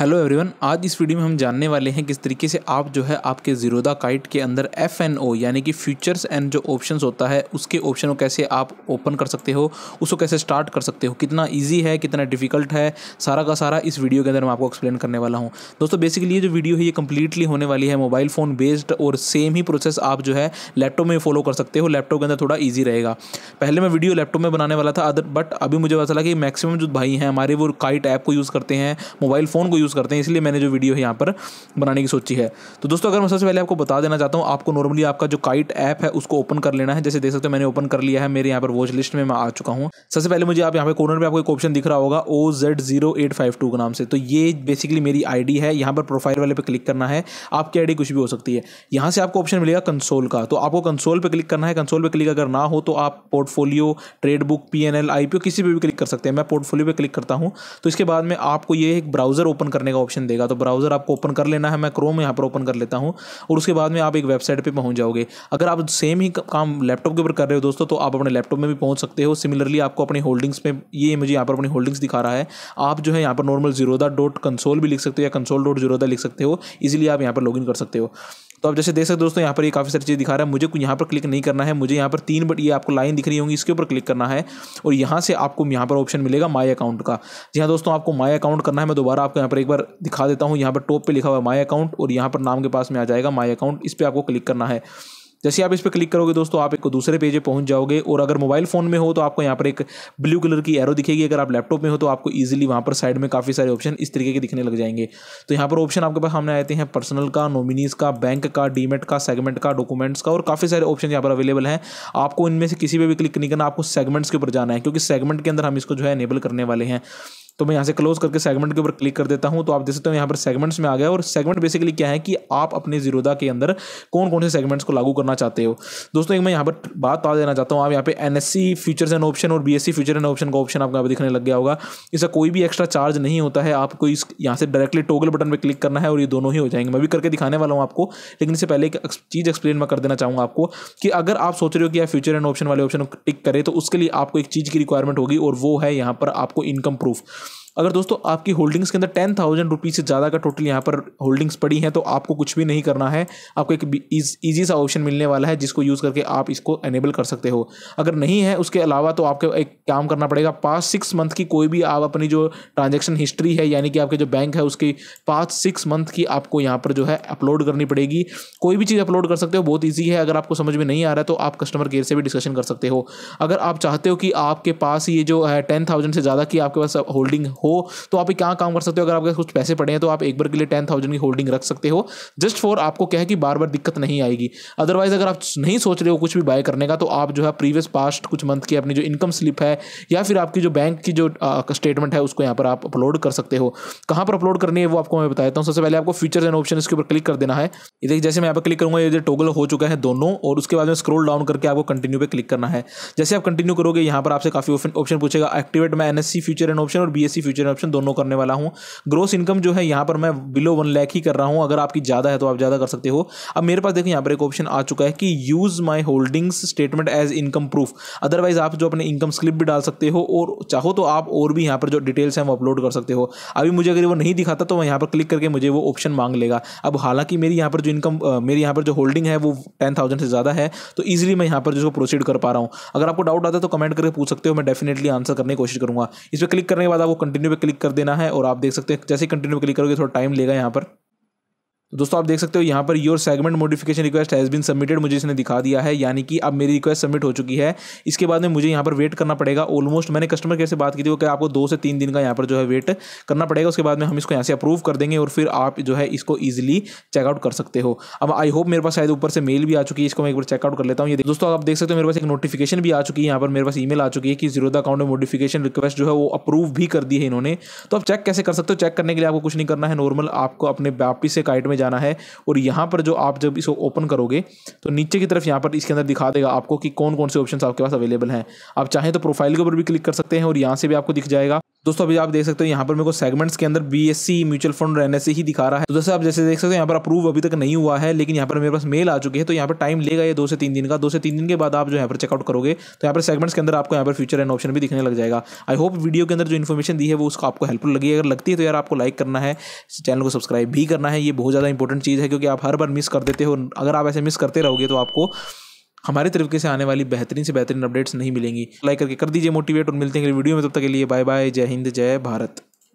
hello everyone आज इस video में हम जानने वाले हैं किस तरीके से आप जो है आपके जीरोदा काइट के अंदर एफ एन ओ यानी कि फ्यूचर्स एंड जो ऑप्शन होता है उसके ऑप्शन को कैसे आप ओपन कर सकते हो उसको कैसे स्टार्ट कर सकते हो कितना ईजी है कितना डिफिकल्ट है सारा का सारा इस वीडियो के अंदर मैं आपको एक्सप्लेन करने वाला हूँ दोस्तों बेसिकली ये जो वीडियो है ये कम्प्लीटली होने वाली है मोबाइल फ़ोन बेस्ड और सेम ही प्रोसेस आप जो है लैपटॉप में फॉलो कर सकते हो लैपटॉप के अंदर थोड़ा ईजी रहेगा पहले मैं वीडियो लैपटॉप में बनाने वाला था अदर बट अभी मुझे पता चला कि मैक्सिमम जो भाई हैं हमारे वो काइट ऐप को यूज़ करते हैं मोबाइल फ़ोन को यूज़ यूज़ करते हैं इसलिए मैंने जो वीडियो है यहाँ पर बनाने की सोची है तो दोस्तों अगर मैं सबसे पहले आपको बता देना चाहता हूँ आपको नॉर्मली आपका जो काइट ऐप है उसको ओपन कर लेना है जैसे देख सकते हो मैंने ओपन कर लिया है मेरे यहाँ पर वॉच लिस्ट में मैं आ चुका हूँ सबसे पहले मुझे आप यहाँ पर कॉर्नर में आपको एक ऑप्शन दिख रहा होगा O Z zero eight five two के नाम से तो ये बेसिकली मेरी आईडी है यहाँ पर प्रोफाइल वाले पे क्लिक करना है आपकी आईडी कुछ भी हो सकती है यहाँ से आपको ऑप्शन मिलेगा कंसोल का तो आपको कंसोल पे क्लिक करना है कंसोल पे क्लिक अगर ना हो तो आप portfolio trade book P N L I P O किसी पर भी क्लिक कर सकते हैं मैं पोर्टफोलियो पर क्लिक करता हूँ तो इसके बाद में आपको ये एक ब्राउज़र ओपन करने का ऑप्शन देगा तो ब्राउज़र आपको ओपन कर लेना है मैं क्रोम यहाँ पर ओपन कर लेता हूँ और उसके बाद में आप एक वेबसाइट पर पहुँच जाओगे अगर आप सेम ही काम लैपटॉप के ऊपर कर रहे हो दोस्तों तो आप अपने लैपटॉप में भी पहुँच सकते हो सिमिलरली आपको अपनी होल्डिंग्स में ये मुझे यहाँ पर अपनी होल्डिंग्स दिखा रहा है आप जो है यहाँ पर नॉर्मल जीरोदा डॉट कंसोल भी लिख सकते हो या कंसोल डॉट जीरोदा लिख सकते हो इजिली आप यहाँ पर लॉग कर सकते हो तो आप जैसे देख सकते दोस्तों यहाँ पर ये काफ़ी सारी चीज़ दिखा रहा है मुझे यहाँ पर क्लिक नहीं करना है मुझे यहाँ पर तीन बट ये आपको लाइन दिख रही होंगी इसके ऊपर क्लिक करना है और यहाँ से आपको यहाँ पर ऑप्शन मिलेगा माई अकाउंट का जी हाँ दोस्तों आपको माई अकाउंट करना है मैं दोबारा आपको यहाँ पर एक बार दिखा देता हूँ यहाँ पर टॉप पर लिखा हुआ माई अकाउंट और यहाँ पर नाम के पास में आ जाएगा माई अकाउंट इस पर आपको क्लिक करना है जैसे आप इस पर क्लिक करोगे दोस्तों आप एक दूसरे पेज पर पहुंच जाओगे और अगर मोबाइल फ़ोन में हो तो आपको यहाँ पर एक ब्लू कलर की एरो दिखेगी अगर आप लैपटॉप में हो तो आपको ईजिली वहाँ पर साइड में काफ़ी सारे ऑप्शन इस तरीके के दिखने लग जाएंगे तो यहाँ पर ऑप्शन आपके पास सामने आते हैं पर्सनल का नोमिनीज का बैंक का डीमेट का सेगमेंट का डॉक्यूमेंट्स का और काफ़ी सारे ऑप्शन यहाँ पर अवेलेबल हैं आपको इनमें से किसी पर भी क्लिक नहीं करना आपको सेगमेंट्स के ऊपर जाना है क्योंकि सेगमेंट के अंदर हम इसको जो है इनेबल करने वाले हैं तो मैं यहाँ से क्लोज करके सेगमेंट के ऊपर क्लिक कर देता हूँ तो आप देख सकते हो यहाँ पर सेगमेंट्स में आ गया और सेगमेंट बेसिकली क्या है कि आप अपने जीरोदा के अंदर कौन कौन से सेगमेंट्स को लागू करना चाहते हो दोस्तों एक मैं यहाँ पर बात आ देना चाहता हूँ आप यहाँ पे N S futures and option और B S future and option का ऑप्शन आपको यहाँ पर दिखने लग गया होगा इसका कोई भी एक्स्ट्रा चार्ज नहीं होता है आपको इस यहाँ से डायरेक्टली टोगल बटन पर क्लिक करना है और ये दोनों ही हो जाएंगे मैं भी करके दिखाने वाला हूँ आपको लेकिन इससे पहले एक चीज़ एक्सप्लेन मैं कर देना चाहूँगा आपको कि अगर आप सोच रहे हो कि आप फ्यूचर एंड ऑप्शन वाले ऑप्शन टिक करें तो उसके लिए आपको एक चीज़ की रिक्वायरमेंट होगी और वो है यहाँ पर आपको इनकम प्रूफ अगर दोस्तों आपकी होल्डिंग्स के अंदर टेन थाउजेंड रुपीज़ से ज़्यादा का टोटल यहाँ पर होल्डिंग्स पड़ी हैं तो आपको कुछ भी नहीं करना है आपको एक ईजी सा ऑप्शन मिलने वाला है जिसको यूज़ करके आप इसको एनेबल कर सकते हो अगर नहीं है उसके अलावा तो आपको एक काम करना पड़ेगा पाँच सिक्स मंथ की कोई भी आप अपनी जो ट्रांजेक्शन हिस्ट्री है यानी कि आपके जो बैंक है उसकी पाँच सिक्स मंथ की आपको यहाँ पर जो है अपलोड करनी पड़ेगी कोई भी चीज़ अपलोड कर सकते हो बहुत ईजी है अगर आपको समझ में नहीं आ रहा है तो आप कस्टमर केयर से भी डिस्कशन कर सकते हो अगर आप चाहते हो कि आपके पास ये जो है टेन थाउजेंड से ज़्यादा की आपके पास होल्डिंग हो तो आप क्या काम कर सकते हो अगर आपके कुछ पैसे पड़े हैं तो आप एक बार के लिए टेन थाउजेंड की होल्डिंग रख सकते हो जस्ट फॉर आपको क्या है कि बार बार दिक्कत नहीं आएगी अदरवाइज अगर आप नहीं सोच रहे हो कुछ भी बाय करने का तो आप जो है प्रीवियस पास्ट कुछ मंथ की अपनी जो इनकम स्लिप है या फिर आपकी जो बैंक की जो स्टेटमेंट है उसको यहाँ पर आप अपलोड कर सकते हो कहाँ पर अपलोड करनी है वो आपको मैं बता देता हूँ सबसे पहले आपको फीचर्स एंड ऑप्शन के ऊपर क्लिक कर देना है देखिए जैसे मैं यहाँ पर क्लिक करूँगा ये टोगल हो चुका है दोनों और उसके बाद में स्क्रोल डाउन करके आपको कंटिन्यू पर क्लिक करना है जैसे आप कंटिन्यू करोगे यहाँ पर आपसे काफ़ी ऑप्शन पूछेगा एक्टिवेट मैं एन फ्यूचर एंड ऑप्शन और बी फ्यूचर ऑप्शन दोनों करने वाला हूँ ग्रोस इनकम जो है यहाँ पर मैं बिलो वन लैख ही कर रहा हूँ अगर आपकी ज़्यादा है तो आप ज़्यादा कर सकते हो अब मेरे पास देखिए यहाँ पर एक ऑप्शन आ चुका है कि use my holdings statement as income proof otherwise आप जो अपने इनकम स्लिप भी डाल सकते हो और चाहो तो आप और भी यहाँ पर जो डिटेल्स हैं वो अपलोड कर सकते हो अभी मुझे अगर वो नहीं दिखाता तो मैं यहाँ पर क्लिक करके मुझे वो ऑप्शन मांग लेगा अब हालांकि मेरी यहाँ पर जो इनकम मेरी यहाँ पर जो होल्डिंग है वो टेन थाउजेंड से ज़्यादा है तो ईजिली मैं यहाँ पर जो प्रोसीड कर पा रहा हूँ अगर आपको डाउट आता है तो कमेंट करके पूछ सकते हो मैं डेफिनेटली आंसर करने की कोशिश करूँगा इस पर क्लिक करने के बाद आपको कंटिन्यू कंटिन्यू पे क्लिक कर देना है और आप देख सकते हैं जैसे कंटिन्यू पे क्लिक करोगे थोड़ा टाइम लेगा यहाँ पर तो दोस्तों आप देख सकते हो यहाँ पर your segment modification request has been submitted मुझे इसने दिखा दिया है यानी कि अब मेरी रिक्वेस्ट सबमिट हो चुकी है इसके बाद में मुझे यहाँ पर वेट करना पड़ेगा ऑलमोस्ट मैंने कस्टमर केयर से बात की थी वो कि आपको दो से तीन दिन का यहाँ पर जो है वेट करना पड़ेगा उसके बाद में हम इसको यहाँ से अप्रूव कर देंगे और फिर आप जो है इसको ईजिली चेकआउट कर सकते हो अब आई होप मेरे पास शायद ऊपर से मेल भी आ चुकी है इसको मैं एक बार चेकआउट कर लेता हूँ ये दोस्तों आप देख सकते हो मेरे पास एक नोटिफिकेशन भी आ चुकी है यहाँ पर मेरे पास ई आ चुकी है कि जीरो अकाउंट में मोडिफिकेशन रिक्वेस्ट जो है वो अप्रूव भी कर दी है इन्होंने तो आप चेक कैसे कर सकते हो चेक करने के लिए आपको कुछ नहीं करना है नॉर्मल आपको अपने बापी एक आइट में जाना है और यहाँ पर जो आप जब इसको ओपन करोगे तो नीचे की तरफ यहाँ पर इसके अंदर दिखा देगा आपको कि कौन कौन से ऑप्शन आपके पास अवेलेबल हैं आप चाहें तो प्रोफाइल के ऊपर भी क्लिक कर सकते हैं और यहाँ से भी आपको दिख जाएगा दोस्तों अभी आप देख सकते हो यहाँ पर मेरे को सेगमेंट्स के अंदर B S C mutual fund रहने से ही दिखा रहा है तो जैसे आप जैसे देख सकते हो यहाँ पर अप्रूव अभी तक नहीं हुआ है लेकिन यहाँ पर मेरे पास मेल आ चुके हैं तो यहाँ पर टाइम लेगा ये दो से तीन दिन का दो से तीन दिन के बाद आप जो यहाँ पर चेकआउट करोगे तो यहाँ पर सेगमेंट्स के अंदर आपको यहाँ पर फ्यूचर एंड ऑप्शन भी दिखने लग जाएगा आई होप वीडियो के अंदर जो इन्फॉर्मेशन दी है वो उसको आपको हेल्पफुल लगी अगर लगती है तो यार आपको लाइक करना है चैनल को सब्सक्राइब भी करना है ये बहुत ज़्यादा इंपॉर्टेंट चीज़ है क्योंकि आप हर बार मिस कर देते हो अगर आप ऐसे मिस करते रहोगे तो आपको हमारे तरीके से आने वाली बेहतरीन से बेहतरीन अपडेट्स नहीं मिलेंगी लाइक करके कर दीजिए मोटिवेट और मिलते हैं वीडियो में तब तक के लिए बाय बाय जय हिंद जय भारत